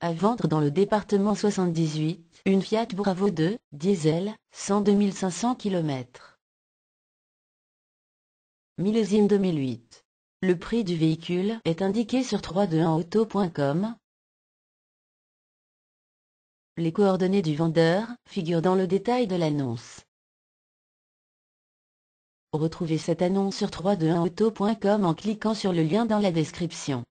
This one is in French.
À vendre dans le département 78, une Fiat Bravo 2, diesel, 102 500 km. Millésime 2008. Le prix du véhicule est indiqué sur 321auto.com. Les coordonnées du vendeur figurent dans le détail de l'annonce. Retrouvez cette annonce sur 321auto.com en cliquant sur le lien dans la description.